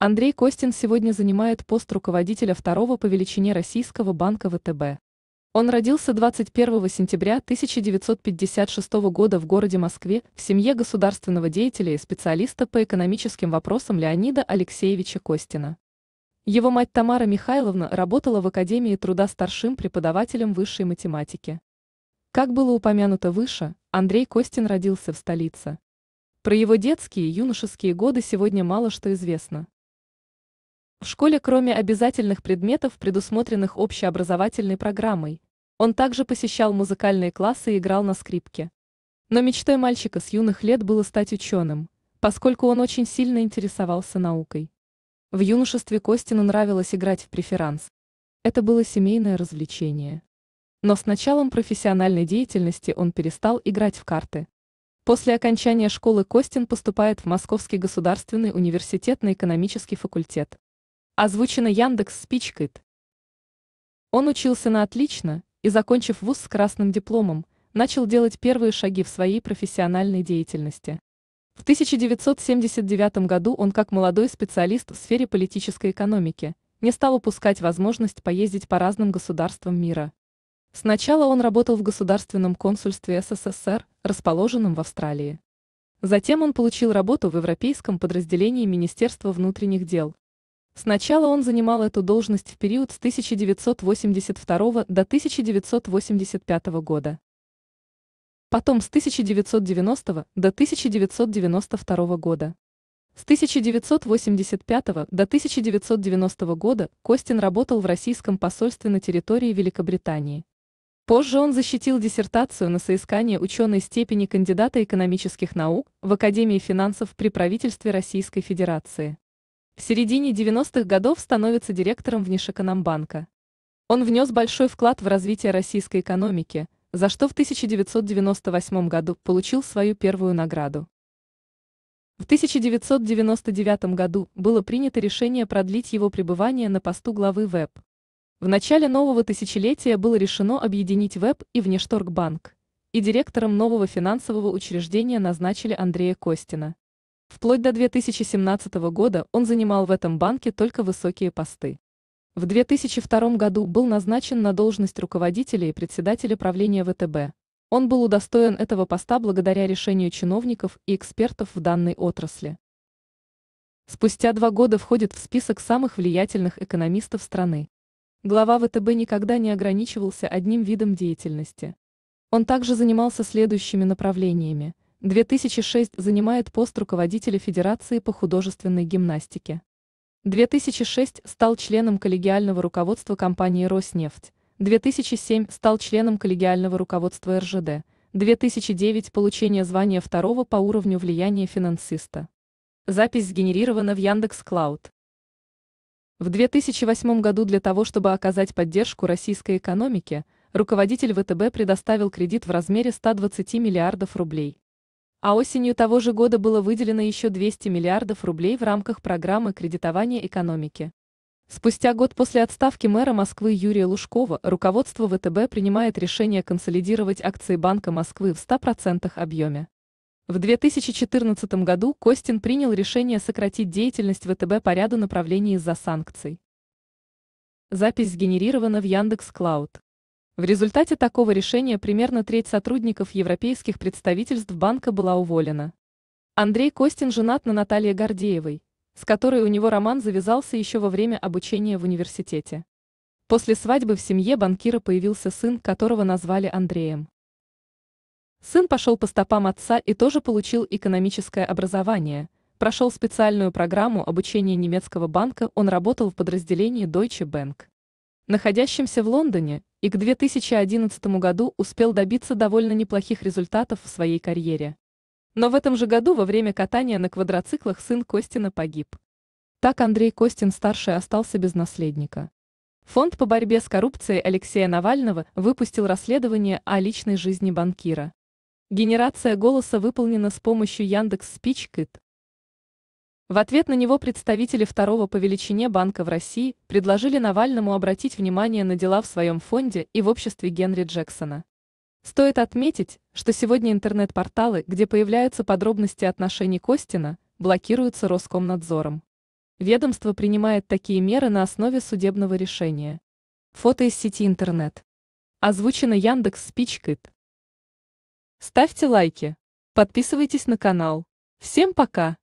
Андрей Костин сегодня занимает пост руководителя второго по величине российского банка ВТБ. Он родился 21 сентября 1956 года в городе Москве в семье государственного деятеля и специалиста по экономическим вопросам Леонида Алексеевича Костина. Его мать Тамара Михайловна работала в Академии труда старшим преподавателем высшей математики. Как было упомянуто выше, Андрей Костин родился в столице. Про его детские и юношеские годы сегодня мало что известно. В школе кроме обязательных предметов, предусмотренных общеобразовательной программой, он также посещал музыкальные классы и играл на скрипке. Но мечтой мальчика с юных лет было стать ученым, поскольку он очень сильно интересовался наукой. В юношестве Костину нравилось играть в преферанс. Это было семейное развлечение. Но с началом профессиональной деятельности он перестал играть в карты. После окончания школы Костин поступает в Московский государственный университет на экономический факультет. Озвучено Яндекс Спичкит. Он учился на отлично и, закончив вуз с красным дипломом, начал делать первые шаги в своей профессиональной деятельности. В 1979 году он как молодой специалист в сфере политической экономики не стал упускать возможность поездить по разным государствам мира. Сначала он работал в Государственном консульстве СССР, расположенном в Австралии. Затем он получил работу в европейском подразделении Министерства внутренних дел, Сначала он занимал эту должность в период с 1982 до 1985 года. Потом с 1990 до 1992 года. С 1985 до 1990 года Костин работал в российском посольстве на территории Великобритании. Позже он защитил диссертацию на соискание ученой степени кандидата экономических наук в Академии финансов при правительстве Российской Федерации. В середине 90-х годов становится директором Внешэкономбанка. Он внес большой вклад в развитие российской экономики, за что в 1998 году получил свою первую награду. В 1999 году было принято решение продлить его пребывание на посту главы ВЭБ. В начале нового тысячелетия было решено объединить ВЭБ и Внешторгбанк, и директором нового финансового учреждения назначили Андрея Костина. Вплоть до 2017 года он занимал в этом банке только высокие посты. В 2002 году был назначен на должность руководителя и председателя правления ВТБ. Он был удостоен этого поста благодаря решению чиновников и экспертов в данной отрасли. Спустя два года входит в список самых влиятельных экономистов страны. Глава ВТБ никогда не ограничивался одним видом деятельности. Он также занимался следующими направлениями. 2006 занимает пост руководителя Федерации по художественной гимнастике. 2006 стал членом коллегиального руководства компании «Роснефть», 2007 стал членом коллегиального руководства РЖД, 2009 – получение звания второго по уровню влияния финансиста. Запись сгенерирована в Яндекс Клауд. В 2008 году для того, чтобы оказать поддержку российской экономике, руководитель ВТБ предоставил кредит в размере 120 миллиардов рублей. А осенью того же года было выделено еще 200 миллиардов рублей в рамках программы кредитования экономики. Спустя год после отставки мэра Москвы Юрия Лужкова руководство ВТБ принимает решение консолидировать акции Банка Москвы в 100% объеме. В 2014 году Костин принял решение сократить деятельность ВТБ по ряду направлений из-за санкций. Запись сгенерирована в Яндекс.Клауд. В результате такого решения примерно треть сотрудников европейских представительств банка была уволена. Андрей Костин женат на Наталье Гордеевой, с которой у него роман завязался еще во время обучения в университете. После свадьбы в семье банкира появился сын, которого назвали Андреем. Сын пошел по стопам отца и тоже получил экономическое образование, прошел специальную программу обучения немецкого банка, он работал в подразделении Deutsche Bank. Находящимся в Лондоне, и к 2011 году успел добиться довольно неплохих результатов в своей карьере. Но в этом же году во время катания на квадроциклах сын Костина погиб. Так Андрей Костин-старший остался без наследника. Фонд по борьбе с коррупцией Алексея Навального выпустил расследование о личной жизни банкира. Генерация голоса выполнена с помощью Яндекс Спичкит, в ответ на него представители второго по величине банка в России предложили Навальному обратить внимание на дела в своем фонде и в обществе Генри Джексона. Стоит отметить, что сегодня интернет-порталы, где появляются подробности отношений Костина, блокируются Роскомнадзором. Ведомство принимает такие меры на основе судебного решения. Фото из сети интернет. Озвучено Яндекс Спичкит. Ставьте лайки. Подписывайтесь на канал. Всем пока!